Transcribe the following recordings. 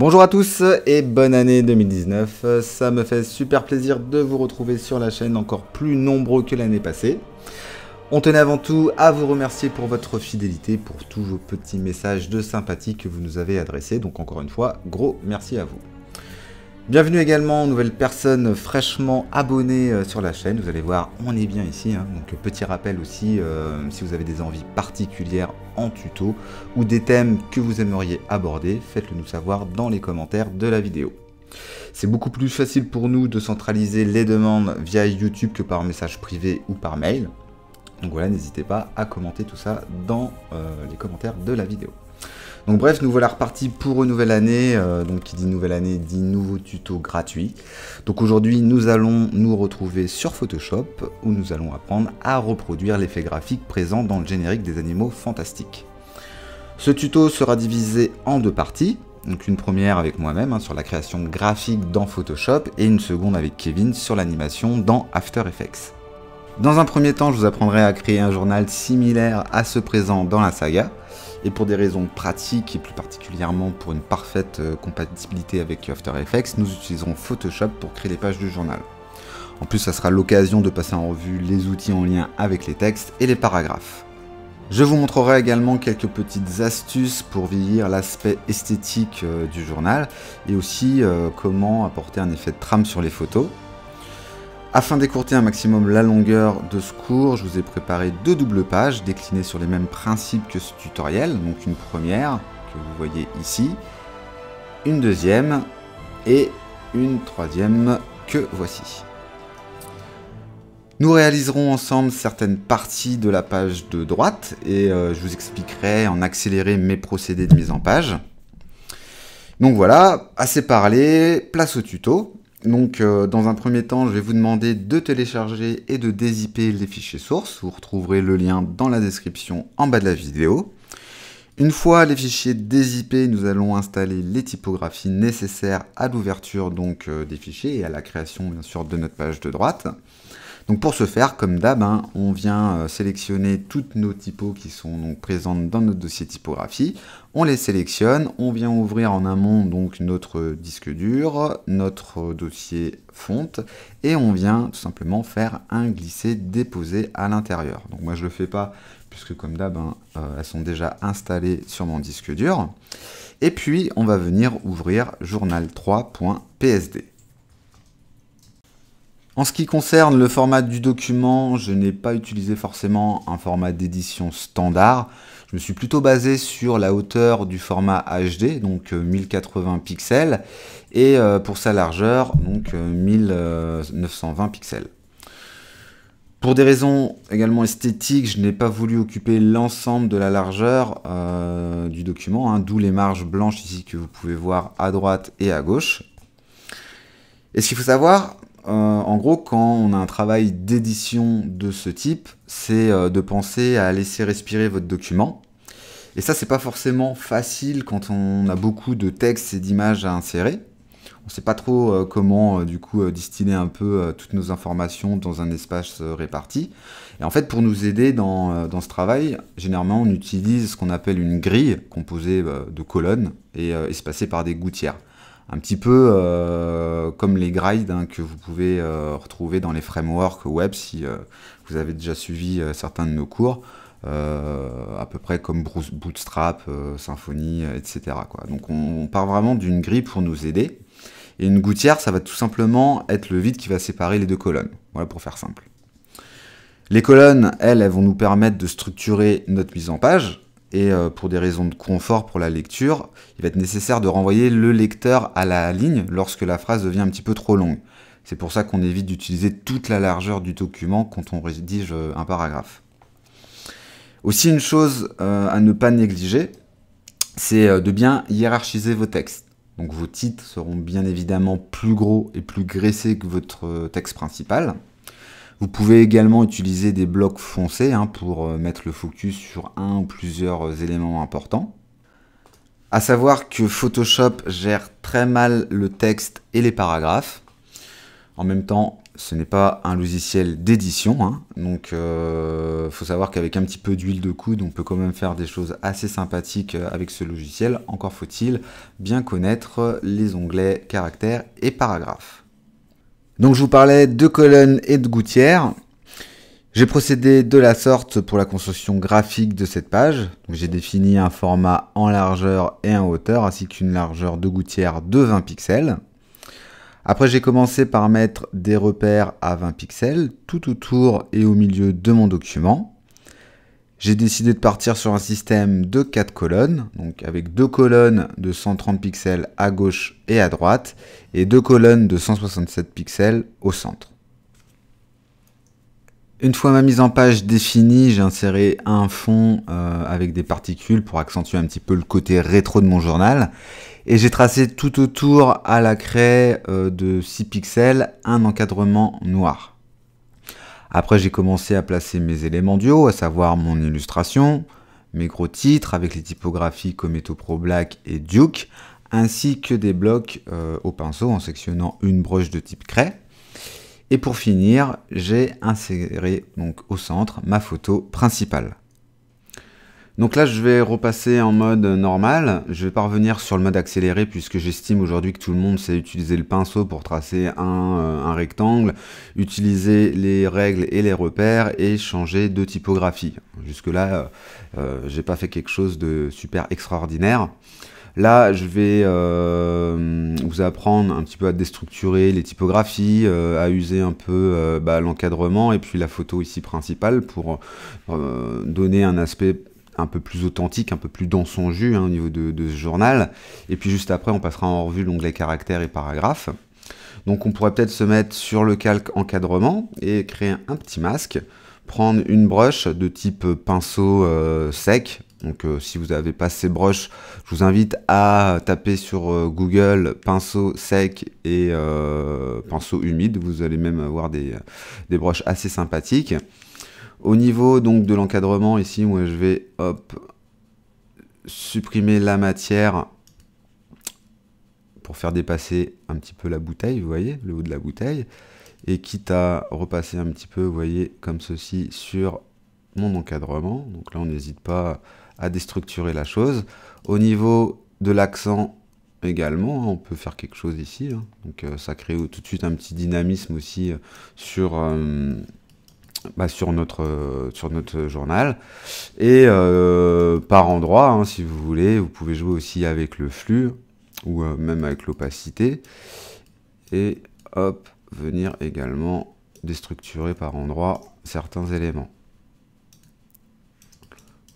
Bonjour à tous et bonne année 2019. Ça me fait super plaisir de vous retrouver sur la chaîne encore plus nombreux que l'année passée. On tenait avant tout à vous remercier pour votre fidélité, pour tous vos petits messages de sympathie que vous nous avez adressés. Donc encore une fois, gros merci à vous. Bienvenue également aux nouvelles personnes fraîchement abonnées euh, sur la chaîne. Vous allez voir, on est bien ici. Hein. Donc petit rappel aussi, euh, si vous avez des envies particulières en tuto ou des thèmes que vous aimeriez aborder, faites-le nous savoir dans les commentaires de la vidéo. C'est beaucoup plus facile pour nous de centraliser les demandes via YouTube que par message privé ou par mail. Donc voilà, n'hésitez pas à commenter tout ça dans euh, les commentaires de la vidéo bref, nous voilà repartis pour une nouvelle année. Euh, donc qui dit nouvelle année dit nouveau tuto gratuit. Donc aujourd'hui, nous allons nous retrouver sur Photoshop où nous allons apprendre à reproduire l'effet graphique présent dans le générique des animaux fantastiques. Ce tuto sera divisé en deux parties. Donc une première avec moi-même hein, sur la création graphique dans Photoshop et une seconde avec Kevin sur l'animation dans After Effects. Dans un premier temps, je vous apprendrai à créer un journal similaire à ce présent dans la saga, et pour des raisons pratiques et plus particulièrement pour une parfaite euh, compatibilité avec After Effects, nous utiliserons Photoshop pour créer les pages du journal. En plus, ça sera l'occasion de passer en revue les outils en lien avec les textes et les paragraphes. Je vous montrerai également quelques petites astuces pour vieillir l'aspect esthétique euh, du journal et aussi euh, comment apporter un effet de trame sur les photos. Afin d'écourter un maximum la longueur de ce cours, je vous ai préparé deux doubles pages déclinées sur les mêmes principes que ce tutoriel, donc une première que vous voyez ici, une deuxième et une troisième que voici. Nous réaliserons ensemble certaines parties de la page de droite et euh, je vous expliquerai en accéléré mes procédés de mise en page. Donc voilà, assez parlé, place au tuto. Donc, euh, dans un premier temps, je vais vous demander de télécharger et de dézipper les fichiers sources. Vous retrouverez le lien dans la description en bas de la vidéo. Une fois les fichiers dézippés, nous allons installer les typographies nécessaires à l'ouverture donc euh, des fichiers et à la création bien sûr de notre page de droite pour ce faire, comme d'hab, hein, on vient euh, sélectionner toutes nos typos qui sont donc présentes dans notre dossier typographie. On les sélectionne, on vient ouvrir en amont donc notre disque dur, notre dossier fonte, et on vient tout simplement faire un glisser déposé à l'intérieur. Donc moi je le fais pas puisque comme d'hab, hein, euh, elles sont déjà installées sur mon disque dur. Et puis on va venir ouvrir journal3.psd. En ce qui concerne le format du document, je n'ai pas utilisé forcément un format d'édition standard. Je me suis plutôt basé sur la hauteur du format HD, donc 1080 euh, pixels, et euh, pour sa largeur, donc 1920 euh, pixels. Pour des raisons également esthétiques, je n'ai pas voulu occuper l'ensemble de la largeur du document, hein, d'où les marges blanches ici que vous pouvez voir à droite et à gauche. Et ce qu'il faut savoir, euh, en gros, quand on a un travail d'édition de ce type, c'est euh, de penser à laisser respirer votre document. Et ça, c'est pas forcément facile quand on a beaucoup de textes et d'images à insérer. On ne sait pas trop euh, comment, du coup, distiller un peu toutes nos informations dans un espace réparti. Et en fait, pour nous aider dans, dans ce travail, généralement, on utilise ce qu'on appelle une grille composée de colonnes et espacée par des gouttières un petit peu euh, comme les guides hein, que vous pouvez euh, retrouver dans les frameworks web si euh, vous avez déjà suivi certains de nos cours, à peu près comme Bootstrap, Symfony, etc. Donc on, on, part vraiment d'une grille pour nous aider. Et une gouttière, ça va tout simplement être le vide qui va séparer les deux colonnes. Voilà pour faire simple. Les colonnes, elles, elles vont nous permettre de structurer notre mise en page et euh, pour des raisons de confort pour la lecture, il va être nécessaire de renvoyer le lecteur à la ligne lorsque la phrase devient un petit peu trop longue. C'est pour ça qu'on évite d'utiliser toute la largeur du document quand on rédige euh, un paragraphe. Aussi une chose euh, à ne pas négliger, c'est de bien hiérarchiser vos textes. Donc vos titres seront bien évidemment plus gros et plus graissés que votre texte principal. Vous pouvez également utiliser des blocs foncés hein, pour euh, mettre le focus sur un ou plusieurs euh, éléments importants. À savoir que Photoshop gère très mal le texte et les paragraphes. En même temps, ce n'est pas un logiciel d'édition, hein. donc il euh, faut savoir qu'avec un petit peu d'huile de coude, on peut quand même faire des choses assez sympathiques avec ce logiciel. Encore faut-il bien connaître les onglets caractères et paragraphes. Donc je vous parlais de colonnes et de gouttières. J'ai procédé de la sorte pour la construction graphique de cette page. J'ai défini un format en largeur et en hauteur, ainsi qu'une largeur de gouttière de 20 pixels. Après, j'ai commencé par mettre des repères à 20 pixels tout autour et au milieu de mon document. J'ai décidé de partir sur un système de 4 colonnes, donc avec deux colonnes de 130 pixels à gauche et à droite, et deux colonnes de 167 pixels au centre. Une fois ma mise en page définie, j'ai inséré un fond euh, avec des particules pour accentuer un petit peu le côté rétro de mon journal. Et j'ai tracé tout autour à la craie euh, de 6 pixels un encadrement noir. Après, j'ai commencé à placer mes éléments du haut, à savoir mon illustration, mes gros titres avec les typographies Cometo Pro Black et Duke, ainsi que des blocs euh, au pinceau en sectionnant une broche de type craie. Et pour finir, j'ai inséré donc au centre ma photo principale. Donc là, je vais repasser en mode normal. Je vais pas revenir sur le mode accéléré puisque j'estime aujourd'hui que tout le monde sait utiliser le pinceau pour tracer un, euh, rectangle, utiliser les règles et les repères et changer de typographie. Jusque-là, je euh, euh, j'ai pas fait quelque chose de super extraordinaire. Là, je vais vous apprendre un petit peu à déstructurer les typographies, à user un peu bah, l'encadrement et puis la photo ici principale pour donner un aspect un peu plus authentique, un peu plus dans son jus hein, au niveau de, ce journal. Et puis juste après, on passera en revue l'onglet caractères et paragraphes. Donc on pourrait peut-être se mettre sur le calque encadrement et créer un petit masque, prendre une broche de type pinceau euh, sec. Donc euh, si vous n'avez pas ces broches, je vous invite à taper sur euh, Google pinceau sec et pinceau humide. Vous allez même avoir des, des broches assez sympathiques. Au niveau donc de l'encadrement, ici, moi je vais supprimer la matière pour faire dépasser un petit peu la bouteille, vous voyez, le haut de la bouteille. Et quitte à repasser un petit peu, vous voyez, comme ceci sur mon encadrement. Donc là, on n'hésite pas à déstructurer la chose. Au niveau de l'accent également, hein, on peut faire quelque chose ici. Hein. Donc euh, ça crée tout de suite un petit dynamisme aussi euh, sur... Euh, bah, sur, notre, euh, sur notre journal. Et euh, par endroit, hein, si vous voulez, vous pouvez jouer aussi avec le flux ou euh, même avec l'opacité. Et hop, venir également déstructurer par endroit certains éléments.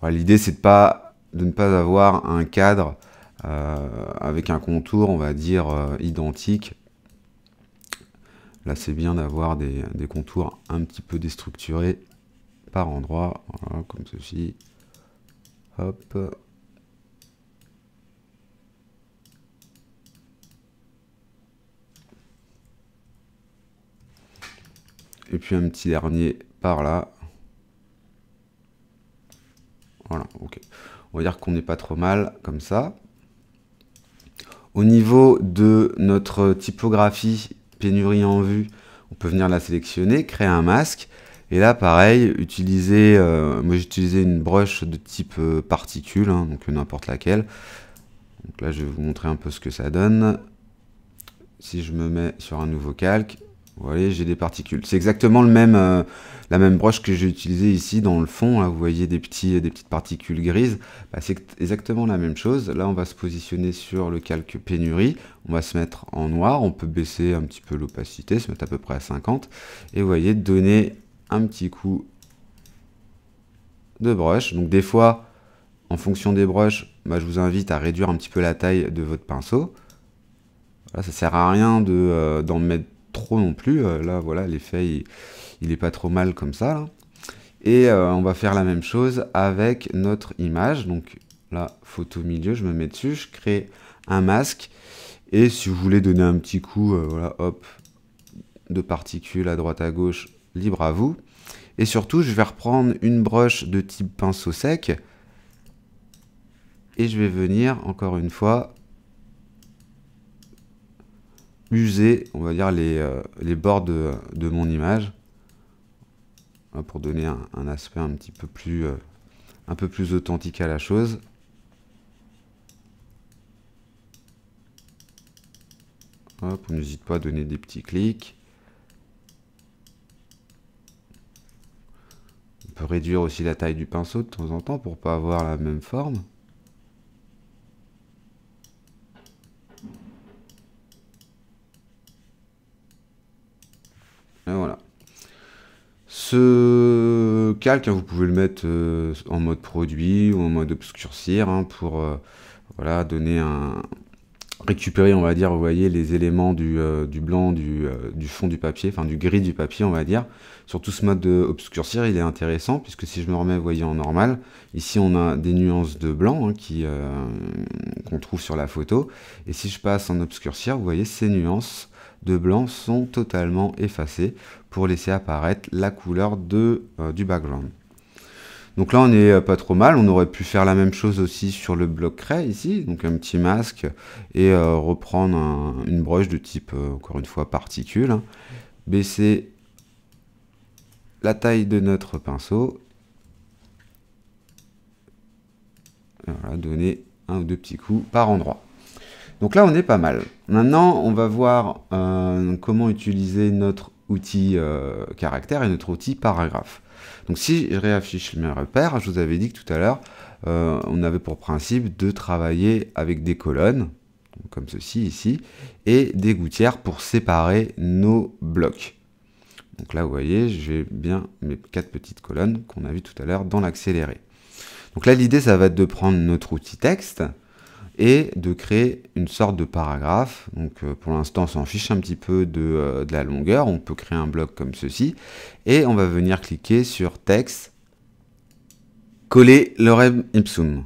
L'idée, c'est de, pas, de ne pas avoir un cadre avec un contour, on va dire, identique Là, c'est bien d'avoir des, contours un petit peu déstructurés par endroit, comme ceci. Hop. Et puis un petit dernier par là. Voilà, ok. On va dire qu'on n'est pas trop mal comme ça. Au niveau de notre typographie, en vue, on peut venir la sélectionner, créer un masque. Et là, pareil, utiliser, euh, moi moi utilisé une broche de type euh, particule, hein, donc n'importe laquelle. Donc là, je vais vous montrer un peu ce que ça donne. Si je me mets sur un nouveau calque, vous voyez, j'ai des particules. C'est exactement le même, euh, la même broche que j'ai utilisée ici dans le fond. Là, vous voyez des, petits, des petites particules grises. Bah, c'est exactement la même chose. Là, on va se positionner sur le calque pénurie. On va se mettre en noir. On peut baisser un petit peu l'opacité, se mettre à peu près à 50. Et vous voyez, donner un petit coup de broche. Donc des fois, en fonction des broches, bah, je vous invite à réduire un petit peu la taille de votre pinceau. Ça ça sert à rien euh, d'en de, mettre trop non plus. Euh, là, voilà, l'effet, il, n'est est pas trop mal comme ça. Là. Et euh, on va faire la même chose avec notre image. Donc la photo milieu, je me mets dessus, je crée un masque. Et si vous voulez donner un petit coup, euh, voilà, hop, de particules à droite à gauche, libre à vous. Et surtout, je vais reprendre une broche de type pinceau sec. Et je vais venir, encore une fois, user, on va dire, les, euh, les bords de, mon image pour donner un, aspect un petit peu plus, euh, un peu plus authentique à la chose. Hop, on n'hésite pas à donner des petits clics. On peut réduire aussi la taille du pinceau de temps en temps pour pas avoir la même forme. vous pouvez le mettre euh, en mode produit ou en mode obscurcir hein, pour euh, voilà, donner un récupérer on va dire vous voyez les éléments du, euh, blanc du, fond du papier enfin du gris du papier on va dire sur tout ce mode obscurcir il est intéressant puisque si je me remets voyez en normal ici on a des nuances de blanc hein, qui qu'on trouve sur la photo et si je passe en obscurcir vous voyez ces nuances de blanc sont totalement effacés pour laisser apparaître la couleur de, euh, du background. Donc là, on n'est euh, pas trop mal. On aurait pu faire la même chose aussi sur le bloc cray ici, donc un petit masque et euh, reprendre une broche de type, encore une fois, particule. Baisser la taille de notre pinceau. donner un ou deux petits coups par endroit. Donc là, on est pas mal. Maintenant, on va voir euh, comment utiliser notre outil euh, caractère et notre outil paragraphe. Donc si je réaffiche mes repères, je vous avais dit que tout à l'heure, euh, on avait pour principe de travailler avec des colonnes, comme ceci ici, et des gouttières pour séparer nos blocs. Donc là, vous voyez, j'ai bien mes quatre petites colonnes qu'on a vues tout à l'heure dans l'accéléré. Donc là, l'idée, ça va être de prendre notre outil texte, et de créer une sorte de paragraphe. Donc euh, pour l'instant, on s'en fiche un petit peu euh, de, la longueur. On peut créer un bloc comme ceci. Et on va venir cliquer sur texte, coller le lorem ipsum.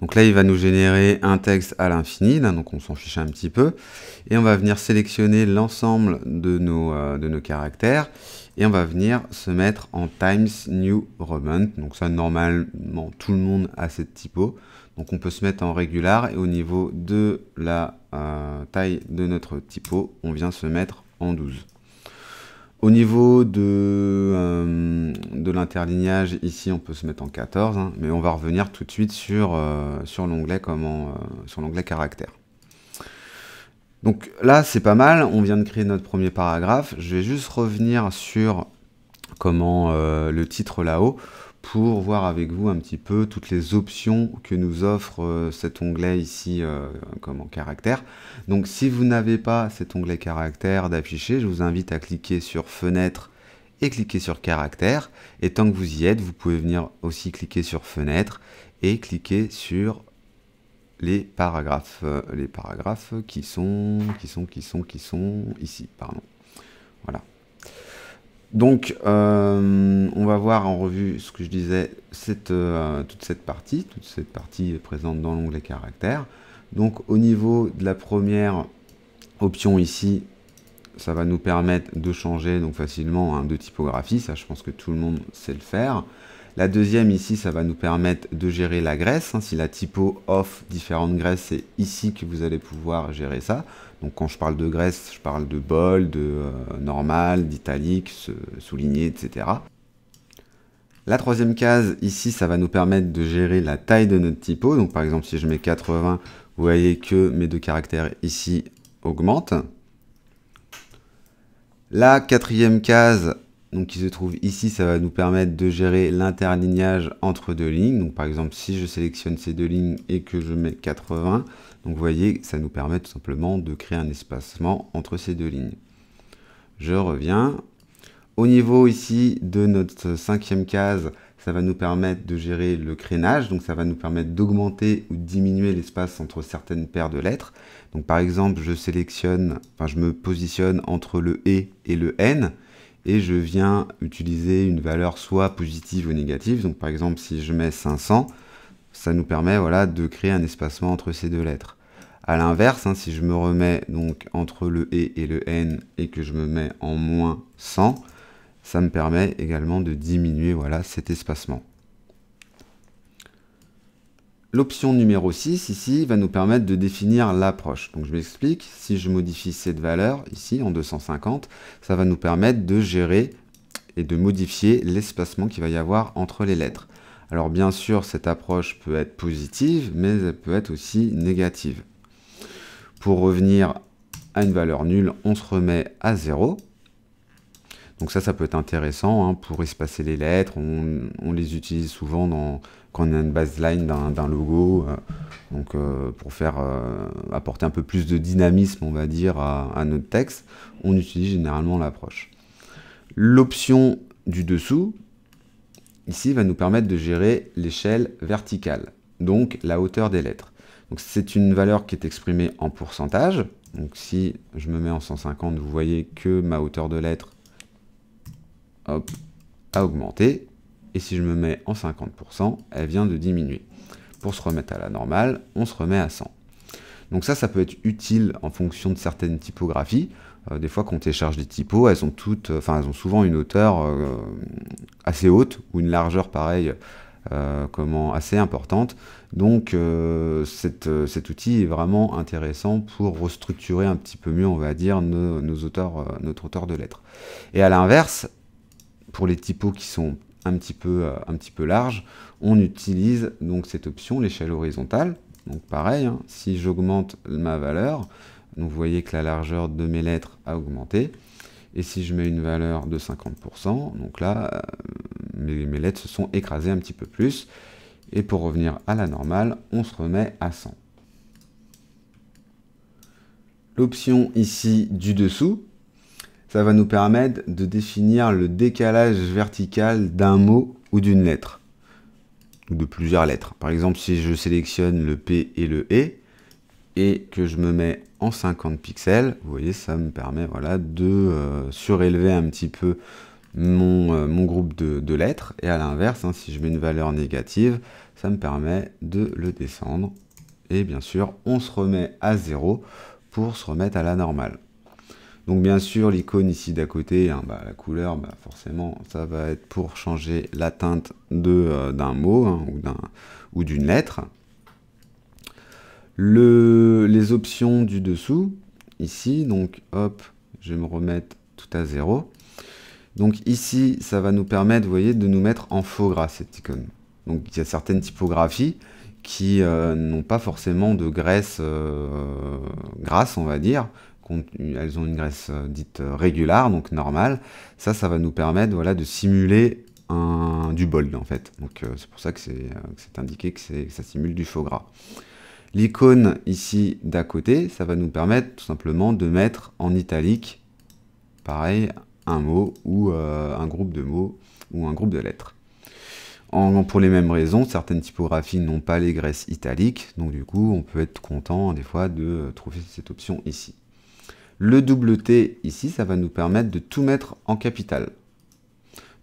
Donc là, il va nous générer un texte à l'infini, donc on s'en fiche un petit peu. Et on va venir sélectionner l'ensemble de, nos, euh, de nos caractères. Et on va venir se mettre en Times New Roman. Donc ça, normalement, tout le monde a cette typo. Donc on peut se mettre en régular et au niveau de la euh, taille de notre typo, on vient se mettre en 12. Au niveau euh, de, l'interlignage, ici on peut se mettre en 14, hein, mais on va revenir tout de suite sur, euh, sur l'onglet comment sur l'onglet caractère. Donc là c'est pas mal, on vient de créer notre premier paragraphe. Je vais juste revenir sur comment le titre là-haut pour voir avec vous un petit peu toutes les options que nous offre euh, cet onglet ici euh, comme en caractère. Donc si vous n'avez pas cet onglet caractère d'afficher, je vous invite à cliquer sur fenêtre et cliquer sur caractère. Et tant que vous y êtes, vous pouvez venir aussi cliquer sur fenêtre et cliquer sur les paragraphes, euh, les paragraphes qui sont, qui sont, qui sont, qui sont ici, pardon. Voilà. Donc, euh, on va voir en revue ce que je disais, euh, toute cette partie, toute cette partie est présente dans l'onglet caractères. Donc, au niveau de la première option ici, ça va nous permettre de changer donc facilement hein, de typographie. Ça, je pense que tout le monde sait le faire. La deuxième ici, ça va nous permettre de gérer la graisse. Hein. si la typo offre différentes graisses, c'est ici que vous allez pouvoir gérer ça. Donc quand je parle de graisse, je parle de bol, de euh, normal, d'italique, souligné, etc. La troisième case, ici, ça va nous permettre de gérer la taille de notre typo. Donc par exemple, si je mets 80, vous voyez que mes deux caractères ici augmentent. La quatrième case, donc qui se trouve ici, ça va nous permettre de gérer l'interlignage entre deux lignes. Donc par exemple, si je sélectionne ces deux lignes et que je mets 80, donc vous voyez, ça nous permet tout simplement de créer un espacement entre ces deux lignes. Je reviens. Au niveau ici de notre cinquième case, ça va nous permettre de gérer le crénage, donc ça va nous permettre d'augmenter ou diminuer l'espace entre certaines paires de lettres. Donc par exemple, je sélectionne, enfin je me positionne entre le « E et le « n », et je viens utiliser une valeur soit positive ou négative. Donc par exemple, si je mets 500, ça nous permet voilà, de créer un espacement entre ces deux lettres. A l'inverse, hein, si je me remets donc entre le E et le n et que je me mets en moins 100, ça me permet également de diminuer voilà, cet espacement. L'option numéro 6 ici va nous permettre de définir l'approche. Donc je m'explique, si je modifie cette valeur ici en 250, ça va nous permettre de gérer et de modifier l'espacement qu'il va y avoir entre les lettres. Alors bien sûr, cette approche peut être positive, mais elle peut être aussi négative. Pour revenir à une valeur nulle, on se remet à 0. Donc ça, ça peut être intéressant hein, pour espacer les lettres. On, les utilise souvent dans, quand on a une baseline d'un logo, euh, donc euh, pour faire euh, apporter un peu plus de dynamisme, on va dire, à, notre texte. On utilise généralement l'approche. L'option du dessous, ici, va nous permettre de gérer l'échelle verticale, donc la hauteur des lettres. Donc c'est une valeur qui est exprimée en pourcentage. Donc si je me mets en 150, vous voyez que ma hauteur de lettres à a augmenté. Et si je me mets en 50%, elle vient de diminuer. Pour se remettre à la normale, on se remet à 100. Donc ça, ça peut être utile en fonction de certaines typographies. Euh, des fois, quand on télécharge des typos, elles ont, toutes, euh, enfin, elles ont souvent une hauteur euh, assez haute ou une largeur pareille, comment, assez importante. Donc cet outil est vraiment intéressant pour restructurer un petit peu mieux, on va dire, nos, auteurs, notre auteur de lettres. Et à l'inverse, pour les typos qui sont un petit peu, euh, un petit peu larges, on utilise donc cette option, l'échelle horizontale. Donc pareil, hein, si j'augmente ma valeur, vous voyez que la largeur de mes lettres a augmenté. Et si je mets une valeur de 50%, donc là, euh, mes lettres se sont écrasées un petit peu plus. Et pour revenir à la normale, on se remet à 100. L'option ici du dessous, ça va nous permettre de définir le décalage vertical d'un mot ou d'une lettre, ou de plusieurs lettres. Par exemple, si je sélectionne le P et le E, et que je me mets en 50 pixels, vous voyez, ça me permet voilà, de euh, surélever un petit peu mon, euh, groupe de, lettres. Et à l'inverse, hein, si je mets une valeur négative, ça me permet de le descendre. Et bien sûr, on se remet à 0 pour se remettre à la normale. Donc bien sûr, l'icône ici d'à côté, hein, bah, la couleur, bah, forcément, ça va être pour changer la teinte euh, d'un mot hein, ou d'une lettre. Le, les options du dessous, ici, donc hop, je vais me remettre tout à zéro. Donc ici, ça va nous permettre, vous voyez, de nous mettre en faux gras cette icône. Donc il y a certaines typographies qui euh, n'ont pas forcément de graisse euh, grasse, on va dire, elles ont une graisse euh, dite euh, régulière, donc normale. Ça, ça va nous permettre voilà, de simuler un, du bold en fait. Donc euh, c'est pour ça que c'est indiqué que, ça simule du faux gras. L'icône ici d'à côté, ça va nous permettre tout simplement de mettre en italique, pareil, un mot ou un groupe de mots ou un groupe de lettres. pour les mêmes raisons, certaines typographies n'ont pas les graisses italiques, donc du coup on peut être content des fois de trouver cette option ici. Le double T ici, ça va nous permettre de tout mettre en capital.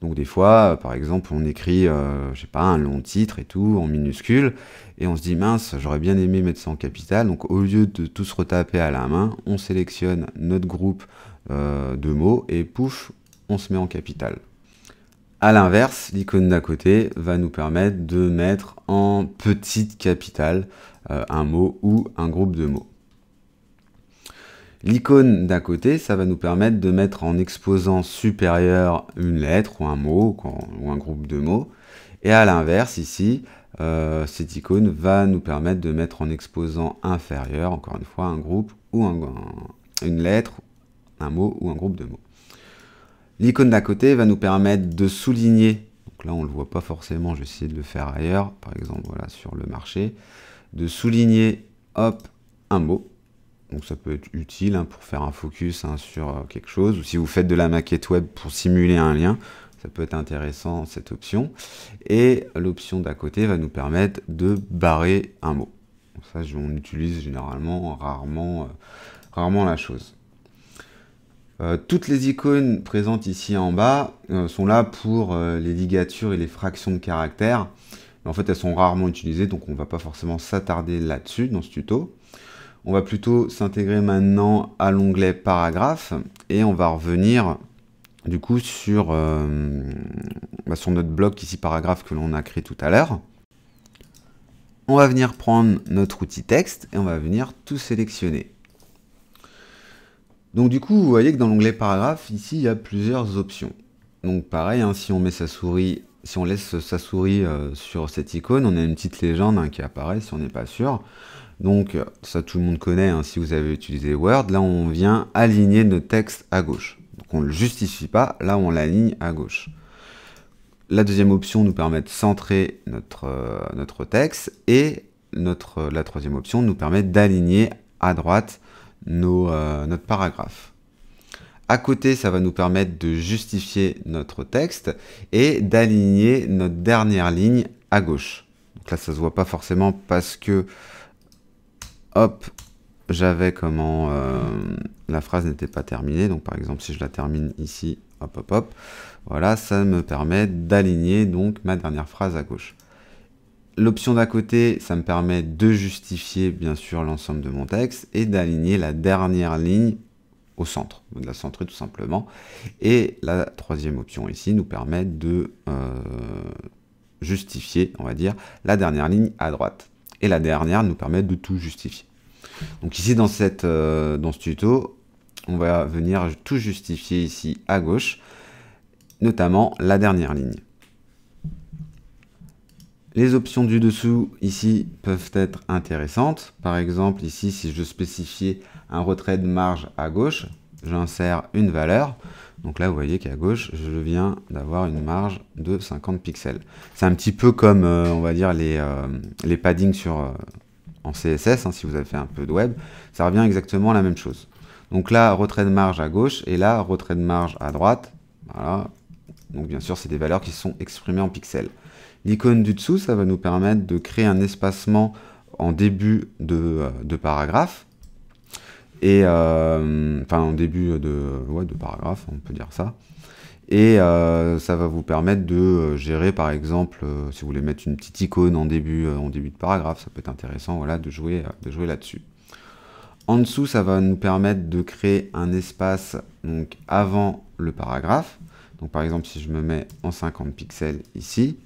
Donc des fois, euh, par exemple, on écrit, je euh, je sais pas, un long titre et tout, en minuscule, et on se dit, mince, j'aurais bien aimé mettre ça en capital. Donc au lieu de tout se retaper à la main, on sélectionne notre groupe euh, de mots, et pouf, on se met en capital. A l'inverse, l'icône d'à côté va nous permettre de mettre en petite capitale un mot ou un groupe de mots. L'icône d'à côté, ça va nous permettre de mettre en exposant supérieur une lettre ou un mot ou un groupe de mots. Et à l'inverse, ici, euh, cette icône va nous permettre de mettre en exposant inférieur, encore une fois, un groupe ou un, une lettre, un mot ou un groupe de mots. L'icône d'à côté va nous permettre de souligner, donc là on ne le voit pas forcément, je vais essayer de le faire ailleurs, par exemple voilà sur le marché, de souligner, hop, un mot, donc ça peut être utile hein, pour faire un focus hein, sur euh, quelque chose, ou si vous faites de la maquette web pour simuler un lien, ça peut être intéressant cette option. Et l'option d'à côté va nous permettre de barrer un mot. ça, on utilise généralement rarement, euh, rarement la chose. Euh, toutes les icônes présentes ici en bas sont là pour les ligatures et les fractions de caractères. en fait, elles sont rarement utilisées, donc on ne va pas forcément s'attarder là-dessus dans ce tuto. On va plutôt s'intégrer maintenant à l'onglet paragraphe et on va revenir du coup sur, euh, bah, sur notre bloc ici paragraphe que l'on a créé tout à l'heure. On va venir prendre notre outil texte et on va venir tout sélectionner. Donc du coup, vous voyez que dans l'onglet paragraphe, ici, il y a plusieurs options. Donc pareil, hein, si on met sa souris, si on laisse sa souris euh, sur cette icône, on a une petite légende hein, qui apparaît si on n'est pas sûr. Donc ça tout le monde connaît hein, si vous avez utilisé Word. Là on vient aligner notre texte à gauche. Donc on ne le justifie pas, là on l'aligne à gauche. La deuxième option nous permet de centrer notre, euh, texte et euh, la troisième option nous permet d'aligner à droite euh, notre paragraphe. À côté, ça va nous permettre de justifier notre texte et d'aligner notre dernière ligne à gauche. Donc là, ça ne se voit pas forcément parce que hop, j'avais comment euh, la phrase n'était pas terminée. Donc par exemple, si je la termine ici, hop, hop, hop, voilà, ça me permet d'aligner donc ma dernière phrase à gauche. L'option d'à côté, ça me permet de justifier bien sûr l'ensemble de mon texte et d'aligner la dernière ligne au centre, de la centrer tout simplement. Et la troisième option ici nous permet de euh, justifier, on va dire, la dernière ligne à droite. Et la dernière nous permet de tout justifier. Donc ici dans, cette, euh, dans ce tuto, on va venir tout justifier ici à gauche, notamment la dernière ligne. Les options du dessous ici peuvent être intéressantes. Par exemple ici, si je spécifie un retrait de marge à gauche, j'insère une valeur. Donc là, vous voyez qu'à gauche, je viens d'avoir une marge de 50 pixels. C'est un petit peu comme, euh, on va dire, les, euh, paddings sur, en CSS, hein, si vous avez fait un peu de web, ça revient exactement à la même chose. Donc là, retrait de marge à gauche, et là, retrait de marge à droite. Voilà. Donc bien sûr, c'est des valeurs qui sont exprimées en pixels. L'icône du dessous, ça va nous permettre de créer un espacement en début de, euh, de paragraphe. Et, euh, enfin, en début de, de paragraphe, on peut dire ça. Et euh, ça va vous permettre de euh, gérer, par exemple, euh, si vous voulez mettre une petite icône en début, en début de paragraphe, ça peut être intéressant voilà, de jouer, de jouer là-dessus. En dessous, ça va nous permettre de créer un espace donc, avant le paragraphe. Donc par exemple, si je me mets en 50 pixels ici,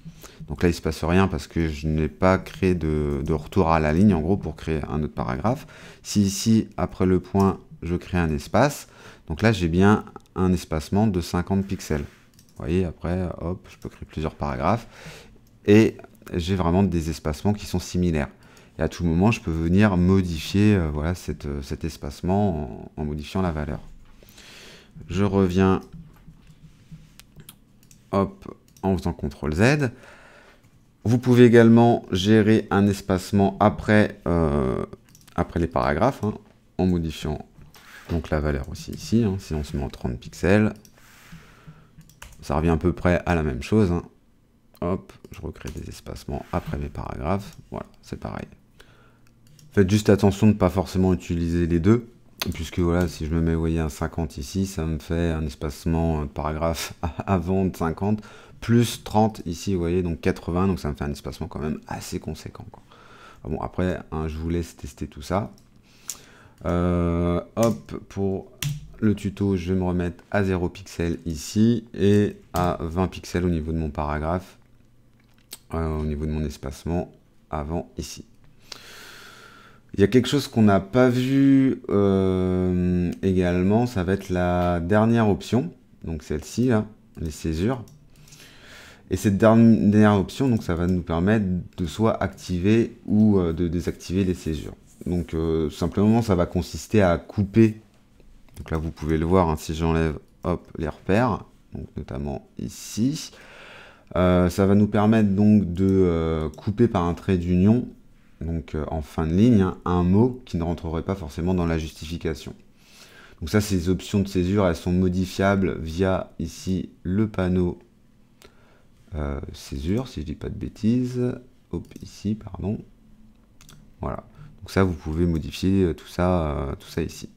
donc là il ne se passe rien parce que je n'ai pas créé de, de, retour à la ligne en gros pour créer un autre paragraphe. Si ici, après le point, je crée un espace, donc là j'ai bien un espacement de 50 pixels. Vous voyez, après, hop, je peux créer plusieurs paragraphes. Et j'ai vraiment des espacements qui sont similaires. Et à tout moment, je peux venir modifier euh, voilà, cette, euh, cet espacement en, modifiant la valeur. Je reviens hop, en faisant CTRL Z. Vous pouvez également gérer un espacement après, euh, après les paragraphes hein, en modifiant donc la valeur aussi ici, hein. si on se met en 30 pixels, ça revient à peu près à la même chose. Hein. Hop, je recrée des espacements après mes paragraphes, voilà, c'est pareil. Faites juste attention de ne pas forcément utiliser les deux, puisque voilà, si je me mets, vous voyez, un 50 ici, ça me fait un espacement de paragraphe avant de 50, plus 30 ici, vous voyez, donc 80, donc ça me fait un espacement quand même assez conséquent. Quoi. Bon, après, hein, je vous laisse tester tout ça. Euh, hop, pour le tuto, je vais me remettre à 0 pixels ici et à 20 pixels au niveau de mon paragraphe, euh, au niveau de mon espacement avant ici. Il y a quelque chose qu'on n'a pas vu euh, également, ça va être la dernière option, donc celle-ci, là, les césures. Et cette dernière option, donc ça va nous permettre de soit activer ou de désactiver les césures. Donc euh, simplement, ça va consister à couper. Donc là, vous pouvez le voir, hein, si j'enlève hop, les repères, notamment ici, euh, ça va nous permettre donc de euh, couper par un trait d'union, donc en fin de ligne, hein, un mot qui ne rentrerait pas forcément dans la justification. Donc ça, ces options de césure, elles sont modifiables via ici le panneau césure, si je dis pas de bêtises, hop, ici, pardon, voilà. Donc ça, vous pouvez modifier euh, tout ça, euh, tout ça ici.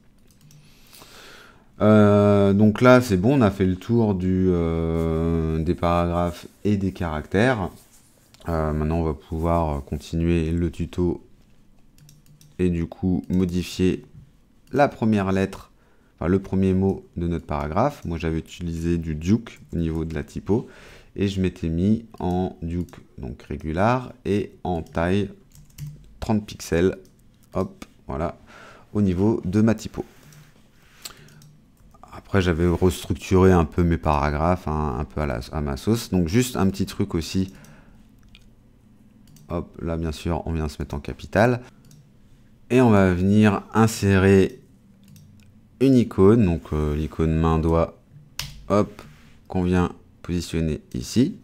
Euh, donc là, c'est bon, on a fait le tour du, des paragraphes et des caractères. maintenant, on va pouvoir continuer le tuto et du coup modifier la première lettre, le premier mot de notre paragraphe. Moi, j'avais utilisé du duke au niveau de la typo et je m'étais mis en duke, donc régular, et en taille 30 pixels hop, voilà, au niveau de ma typo. Après, j'avais restructuré un peu mes paragraphes, hein, un peu à, la, à, ma sauce. Donc, juste un petit truc aussi. Hop, là, bien sûr, on vient se mettre en capital. Et on va venir insérer une icône, donc euh, l'icône main-doigt, hop, qu'on vient positionner ici,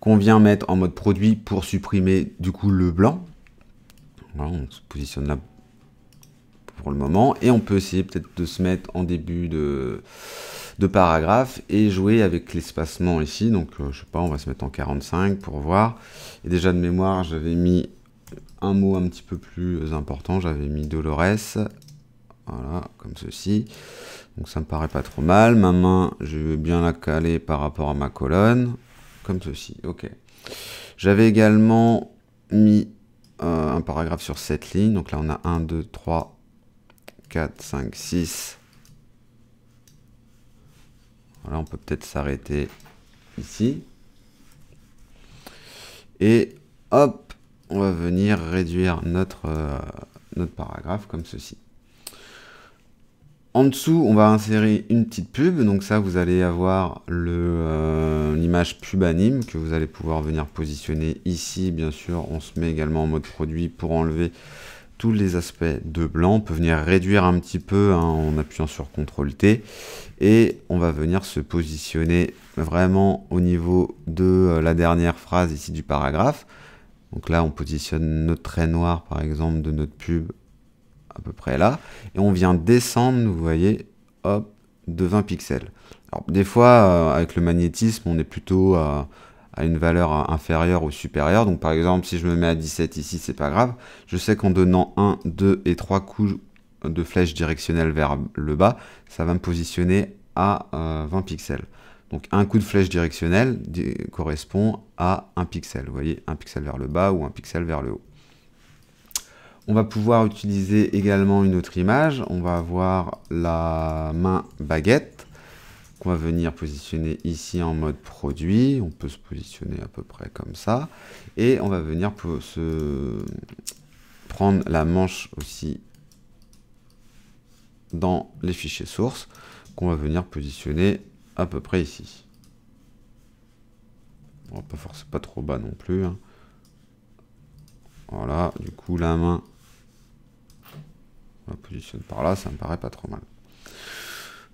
qu'on vient mettre en mode produit pour supprimer du coup le blanc, on se positionne là pour le moment. Et on peut essayer peut-être de se mettre en début de, de paragraphe et jouer avec l'espacement ici. Donc, euh, je sais pas, on va se mettre en 45 pour voir. Et déjà de mémoire, j'avais mis un mot un petit peu plus important. J'avais mis Dolores. Voilà, comme ceci. Donc ça me paraît pas trop mal. Ma main, je veux bien la caler par rapport à ma colonne. Comme ceci, ok. J'avais également mis un paragraphe sur cette ligne. Donc là, on a 1, 2, 3, 4, 5, 6. Voilà, on peut peut-être s'arrêter ici. Et hop, on va venir réduire notre, euh, notre paragraphe comme ceci. En dessous, on va insérer une petite pub. Donc ça, vous allez avoir euh, l'image pub anime que vous allez pouvoir venir positionner ici. Bien sûr, on se met également en mode produit pour enlever tous les aspects de blanc. On peut venir réduire un petit peu hein, en appuyant sur CTRL T. Et on va venir se positionner vraiment au niveau de euh, la dernière phrase ici du paragraphe. Donc là, on positionne notre trait noir, par exemple, de notre pub à peu près là, et on vient descendre, vous voyez, hop, de 20 pixels. Alors, des fois, euh, avec le magnétisme, on est plutôt à, une valeur euh, inférieure ou supérieure. Donc, par exemple, si je me mets à 17 ici, c'est pas grave. Je sais qu'en donnant 1, 2 et 3 coups de flèche directionnelle vers le bas, ça va me positionner à 20 euh, pixels. Donc un coup de flèche directionnelle correspond à un pixel. Vous voyez, un pixel vers le bas ou un pixel vers le haut. On va pouvoir utiliser également une autre image. On va avoir la main baguette qu'on va venir positionner ici en mode produit. On peut se positionner à peu près comme ça. Et on va venir se prendre la manche aussi dans les fichiers sources qu'on va venir positionner à peu près ici. On va pas forcément pas trop bas non plus. Hein. Voilà, du coup la main on positionne par là, ça me paraît pas trop mal.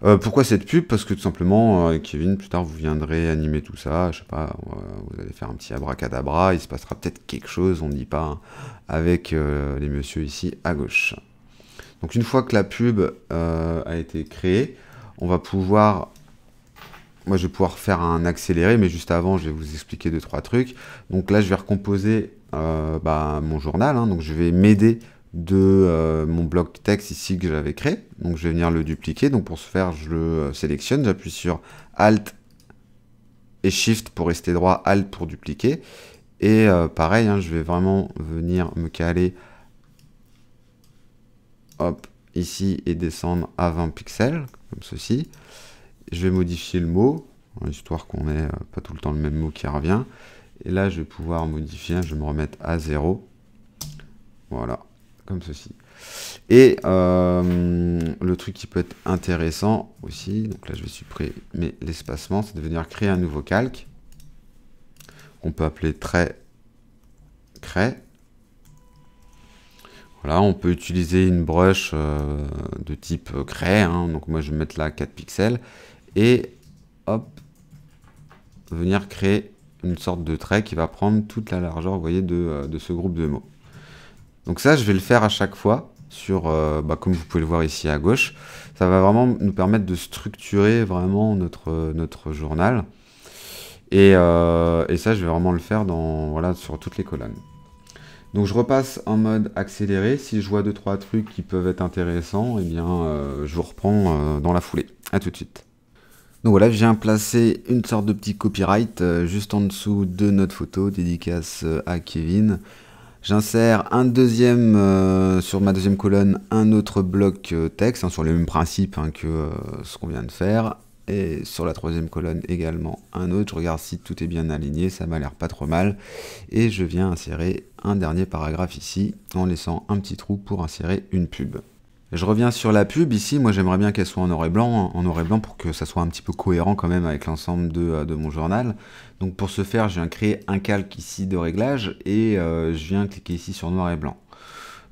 Euh, pourquoi cette pub Parce que tout simplement, euh, Kevin, plus tard, vous viendrez animer tout ça. Je sais pas, vous allez faire un petit abracadabra. Il se passera peut-être quelque chose, on ne dit pas, avec euh, les messieurs ici à gauche. Donc, une fois que la pub a été créée, on va pouvoir. Moi, je vais pouvoir faire un accéléré, mais juste avant, je vais vous expliquer deux, trois trucs. Donc là, je vais recomposer bah, mon journal. Hein, donc, je vais m'aider de euh, mon bloc texte ici que j'avais créé. Donc je vais venir le dupliquer. Donc pour ce faire, je le euh, sélectionne, j'appuie sur Alt et Shift pour rester droit, Alt pour dupliquer. Et euh, pareil, hein, je vais vraiment venir me caler hop, ici et descendre à 20 pixels, comme ceci. Je vais modifier le mot, histoire qu'on n'ait pas tout le temps le même mot qui revient. Et là, je vais pouvoir modifier, hein, je vais me remettre à 0. Voilà comme ceci. Et euh, le truc qui peut être intéressant aussi, donc là je vais supprimer l'espacement, c'est de venir créer un nouveau calque On peut appeler trait Cré. Voilà, on peut utiliser une brush euh, de type Cré. Hein. donc moi je vais mettre là 4 pixels, et hop, venir créer une sorte de trait qui va prendre toute la largeur, vous voyez, de euh, ce groupe de mots. Donc ça, je vais le faire à chaque fois, sur, euh, bah, comme vous pouvez le voir ici à gauche. Ça va vraiment nous permettre de structurer vraiment notre, euh, notre journal. Euh, et, ça, je vais vraiment le faire dans, voilà, sur toutes les colonnes. Donc je repasse en mode accéléré. Si je vois 2-3 trucs qui peuvent être intéressants, et eh bien, je vous reprends dans la foulée. A tout de suite. Donc voilà, je viens placer une sorte de petit copyright juste en dessous de notre photo, dédicace à Kevin. J'insère un deuxième, euh, sur ma deuxième colonne, un autre bloc euh, texte, hein, sur les mêmes principes hein, que euh, ce qu'on vient de faire. Et sur la troisième colonne également un autre. Je regarde si tout est bien aligné, ça m'a l'air pas trop mal. Et je viens insérer un dernier paragraphe ici en laissant un petit trou pour insérer une pub. Je reviens sur la pub ici. Moi, j'aimerais bien qu'elle soit en noir et blanc, en noir et blanc pour que ça soit un petit peu cohérent quand même avec l'ensemble de, euh, mon journal. Donc, pour ce faire, je viens créer un calque ici de réglage et euh, je viens cliquer ici sur noir et blanc.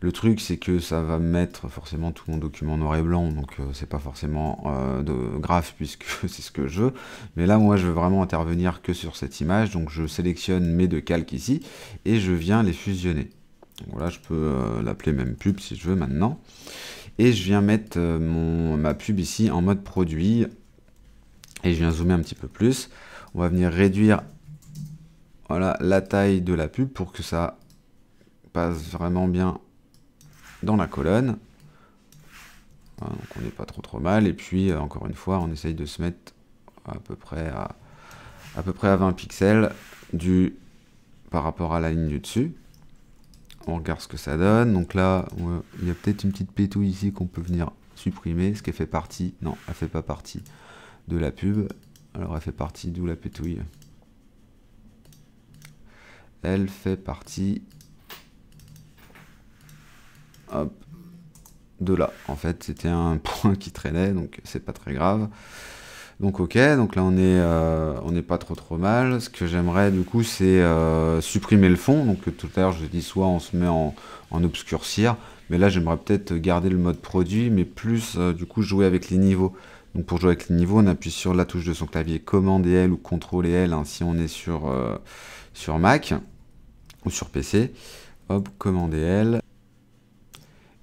Le truc, c'est que ça va mettre forcément tout mon document en noir et blanc, donc euh, c'est pas forcément de grave puisque c'est ce que je veux. Mais là, moi, je veux vraiment intervenir que sur cette image, donc je sélectionne mes deux calques ici et je viens les fusionner. Donc je peux l'appeler même pub si je veux maintenant. Et je viens mettre euh, ma pub ici en mode produit. Et je viens zoomer un petit peu plus. On va venir réduire voilà, la taille de la pub pour que ça passe vraiment bien dans la colonne. donc on n'est pas trop trop mal. Et puis, euh, encore une fois, on essaye de se mettre à peu près à, à, peu près à 20 pixels du, par rapport à la ligne du dessus on regarde ce que ça donne. Donc là, il y a peut-être une petite pétouille ici qu'on peut venir supprimer. Ce qui fait partie, non, elle fait pas partie de la pub. Alors elle fait partie d'où la pétouille Elle fait partie de là. En fait, c'était un point qui traînait, donc c'est pas très grave. Donc ok, donc là on est, euh, on n'est pas trop trop mal. Ce que j'aimerais du coup c'est euh, supprimer le fond. Donc tout à l'heure je dis soit on se met en, en obscurcir, mais là j'aimerais peut-être garder le mode produit, mais plus euh, du coup jouer avec les niveaux. Donc pour jouer avec les niveaux, on appuie sur la touche de son clavier commande et L ou contrôle et L hein, si on est sur, sur Mac ou sur PC. Hop, commande et L.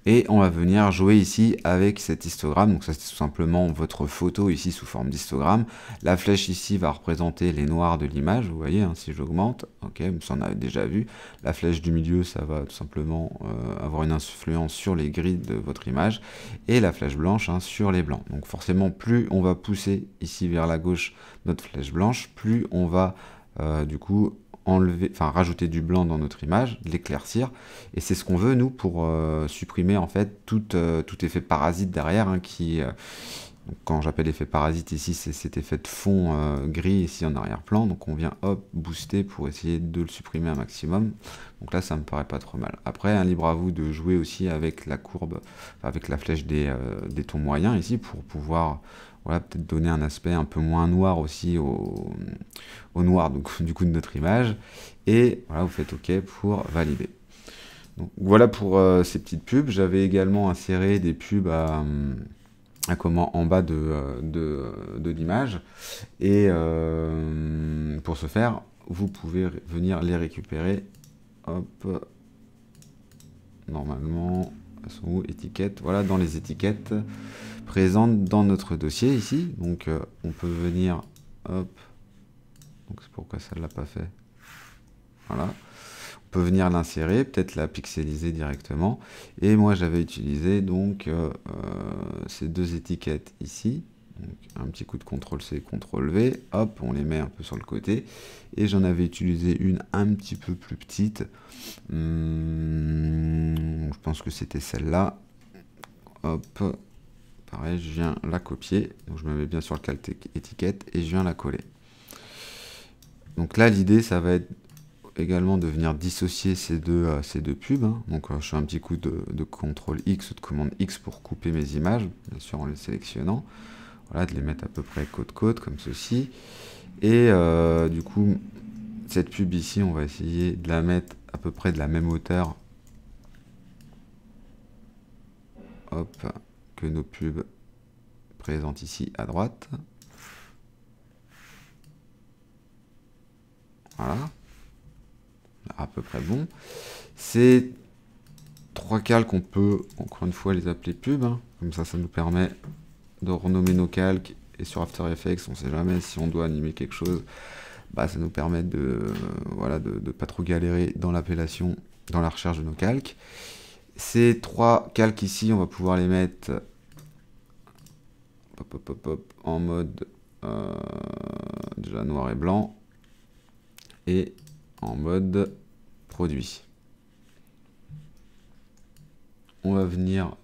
Et on va venir jouer ici avec cet histogramme. Donc ça c'est tout simplement votre photo ici sous forme d'histogramme. La flèche ici va représenter les noirs de l'image, vous voyez, hein, si j'augmente, ok, ça on a déjà vu. La flèche du milieu, ça va tout simplement euh, avoir une influence sur les grilles de votre image. Et la flèche blanche hein, sur les blancs. Donc forcément, plus on va pousser ici vers la gauche notre flèche blanche, plus on va euh, du coup enlever, enfin rajouter du blanc dans notre image, l'éclaircir, et c'est ce qu'on veut nous pour euh, supprimer en fait tout, euh, tout effet parasite derrière hein, qui euh, quand j'appelle effet parasite ici c'est cet effet de fond gris ici en arrière-plan donc on vient hop booster pour essayer de le supprimer un maximum donc là ça me paraît pas trop mal après un hein, libre à vous de jouer aussi avec la courbe avec la flèche des, des tons moyens ici pour pouvoir voilà, peut-être donner un aspect un peu moins noir aussi au, noir du coup de notre image. Et voilà, vous faites OK pour valider. Donc, voilà pour euh, ces petites pubs. J'avais également inséré des pubs à, euh, comment en bas de, euh, de, l'image. Et pour ce faire, vous pouvez venir les récupérer. Hop. Normalement, elles sont où étiquette. Voilà, dans les étiquettes présente dans notre dossier ici. Donc euh, on peut venir, hop, donc c'est pourquoi ça ne l'a pas fait. Voilà. On peut venir l'insérer, peut-être la pixeliser directement. Et moi j'avais utilisé donc euh, euh, ces deux étiquettes ici. Donc, un petit coup de CTRL C, CTRL V, hop, on les met un peu sur le côté. Et j'en avais utilisé une un petit peu plus petite. Hum, je pense que c'était celle-là. Hop, pareil, je viens la copier. Donc je me mets bien sur le calque étiquette et je viens la coller. Donc là, l'idée, ça va être également de venir dissocier ces deux, euh, ces deux pubs. Hein. Donc euh, je fais un petit coup de, de CTRL X ou de commande X pour couper mes images, bien sûr en les sélectionnant. Voilà, de les mettre à peu près côte-côte comme ceci. Et euh, du coup, cette pub ici, on va essayer de la mettre à peu près de la même hauteur. Hop, nos pubs présentes ici à droite. Voilà. À peu près bon. Ces trois calques, on peut encore une fois les appeler pubs. Hein. Comme ça, ça nous permet de renommer nos calques. Et sur After Effects, on sait jamais si on doit animer quelque chose. Bah, ça nous permet de voilà de, de, pas trop galérer dans l'appellation, dans la recherche de nos calques. Ces trois calques ici, on va pouvoir les mettre en mode euh, déjà noir et blanc et en mode produit. On va venir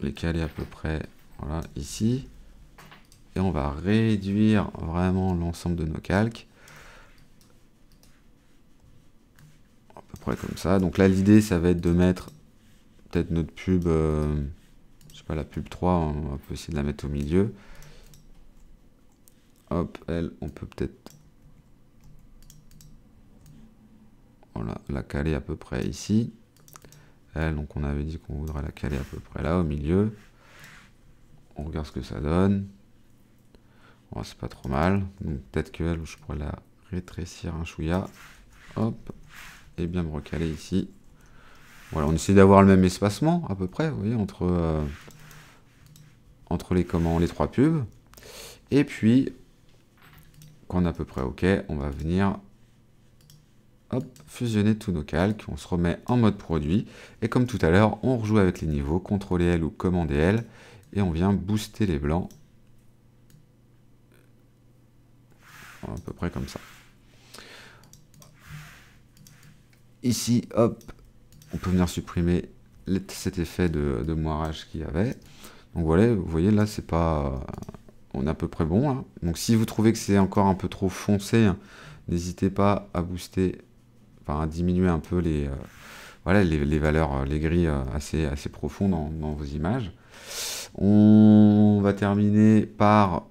les caler à peu près voilà, ici. Et on va réduire vraiment l'ensemble de nos calques. À peu près comme ça. Donc là, l'idée, ça va être de mettre peut-être notre pub... Euh, la pub 3, on peut essayer de la mettre au milieu. Hop, elle, on peut peut-être... Voilà, la caler à peu près ici. Elle, donc on avait dit qu'on voudrait la caler à peu près là, au milieu. On regarde ce que ça donne. Oh, c'est pas trop mal. Donc peut-être que je pourrais la rétrécir un chouïa. Hop, et bien me recaler ici. Voilà, on essaie d'avoir le même espacement à peu près, vous voyez, entre... Euh, entre les commandes, les trois pubs. Et puis, quand on est à peu près OK, on va venir fusionner tous nos calques. On se remet en mode produit. Et comme tout à l'heure, on rejoue avec les niveaux, CTRL L ou Commander L. Et on vient booster les blancs. À peu près comme ça. Ici, hop, on peut venir supprimer cet effet de, de moirage qu'il y avait. Donc voilà, vous voyez là c'est pas... On est à peu près bon hein. Donc si vous trouvez que c'est encore un peu trop foncé, hein, n'hésitez pas à booster, enfin à diminuer un peu les, euh, voilà, les, valeurs, euh, les grilles euh, assez, assez profondes dans, vos images. On va terminer par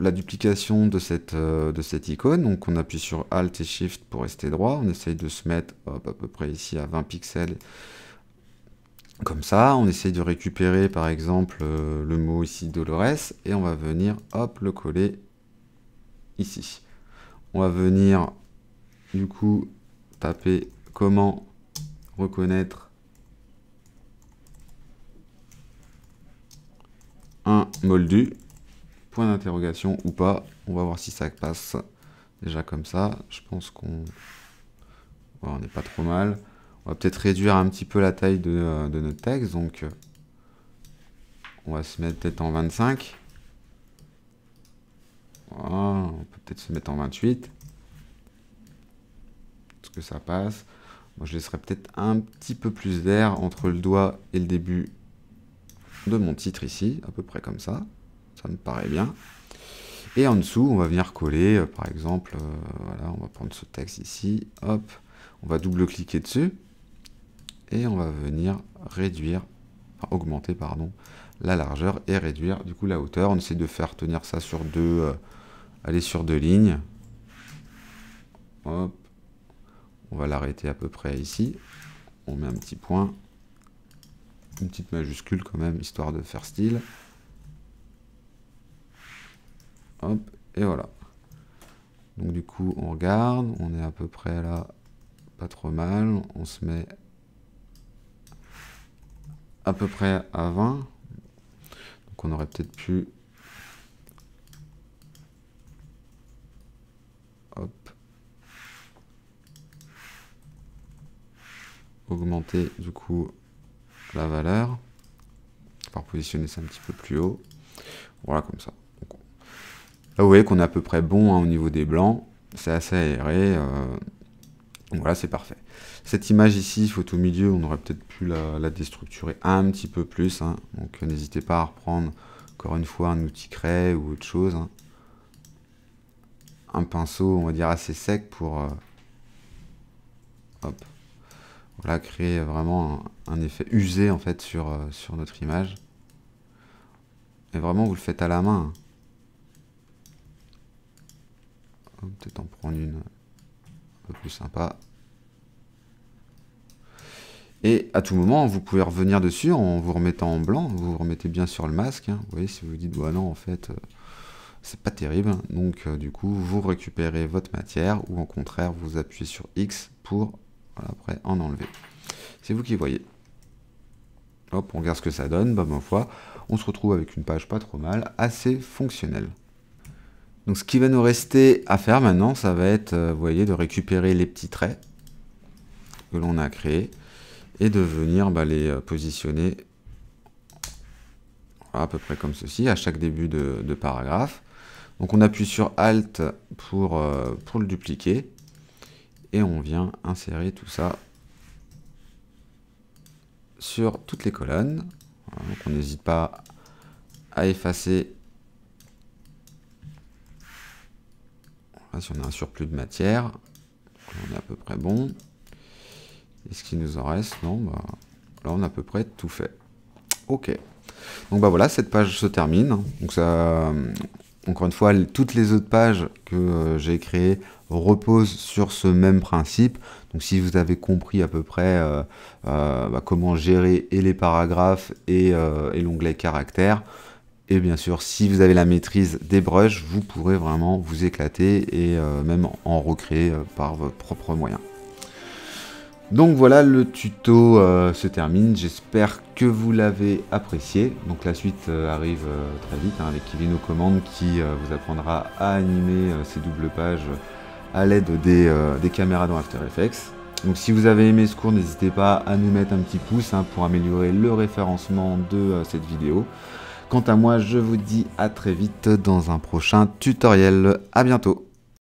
la duplication de cette, de cette icône. Donc on appuie sur Alt et Shift pour rester droit. On essaye de se mettre à peu près ici à 20 pixels comme ça, on essaye de récupérer par exemple euh, le mot ici Dolores et on va venir hop le coller ici. On va venir du coup taper comment reconnaître un moldu point d'interrogation ou pas. On va voir si ça passe déjà comme ça. Je pense qu'on on n'est pas trop mal. On va peut-être réduire un petit peu la taille de, euh, de notre texte. Donc, euh, on va se mettre peut-être en 25. on peut peut-être se mettre en 28. Est-ce que ça passe Moi, je laisserai peut-être un petit peu plus d'air entre le doigt et le début de mon titre ici, à peu près comme ça. Ça me paraît bien. Et en dessous, on va venir coller, euh, par exemple, voilà, on va prendre ce texte ici, hop, on va double-cliquer dessus et on va venir réduire, augmenter pardon, la largeur et réduire du coup la hauteur. On essaie de faire tenir ça sur deux, euh, aller sur deux lignes. Hop. On va l'arrêter à peu près ici. On met un petit point, une petite majuscule quand même, histoire de faire style. Hop, et voilà. Donc du coup, on regarde, on est à peu près là, pas trop mal. On se met à peu près à 20. Donc on aurait peut-être pu... Augmenter du coup la valeur. Par positionner ça un petit peu plus haut. Voilà comme ça. là vous voyez qu'on est à peu près bon hein, au niveau des blancs. C'est assez aéré. Euh, donc voilà, c'est parfait. Cette image ici, photo au milieu, on aurait peut-être pu la, déstructurer un petit peu plus. Hein. Donc euh, n'hésitez pas à reprendre, encore une fois, un outil créé ou autre chose. Hein. Un pinceau, on va dire, assez sec pour... Euh, hop. créer vraiment un, effet usé, en fait, sur, euh, sur notre image. Et vraiment, vous le faites à la main. Hein. Peut-être en prendre une plus sympa. Et à tout moment, vous pouvez revenir dessus en vous remettant en blanc, vous, remettez bien sur le masque. Hein. Vous voyez, si vous dites, bon bah non, en fait, euh, c'est pas terrible. Donc, euh, du coup, vous récupérez votre matière ou au contraire, vous appuyez sur X pour après en enlever. C'est vous qui voyez. Hop, on regarde ce que ça donne, bah ma foi, on se retrouve avec une page pas trop mal, assez fonctionnelle. Donc ce qui va nous rester à faire maintenant, ça va être, euh, voyez, de récupérer les petits traits que l'on a créés et de venir bah, les euh, positionner à peu près comme ceci, à chaque début de, paragraphe. Donc on appuie sur Alt pour, euh, pour le dupliquer et on vient insérer tout ça sur toutes les colonnes. donc on n'hésite pas à effacer si on a un surplus de matière, on est à peu près bon. Et ce qui nous en reste Non, bah, là on a à peu près tout fait. Ok. Donc bah voilà, cette page se termine. Donc ça, encore une fois, toutes les autres pages que euh, j'ai créées reposent sur ce même principe. Donc si vous avez compris à peu près euh, euh, bah, comment gérer et les paragraphes et, et l'onglet caractères, et bien sûr, si vous avez la maîtrise des brushes, vous pourrez vraiment vous éclater et euh, même en recréer euh, par vos propres moyens. Donc voilà, le tuto euh, se termine. J'espère que vous l'avez apprécié. Donc la suite arrive très vite hein, avec Kevin aux commandes qui vous apprendra à animer ces doubles pages à l'aide des, caméras dans After Effects. Donc si vous avez aimé ce cours, n'hésitez pas à nous mettre un petit pouce hein, pour améliorer le référencement de cette vidéo. Quant à moi, je vous dis à très vite dans un prochain tutoriel. À bientôt.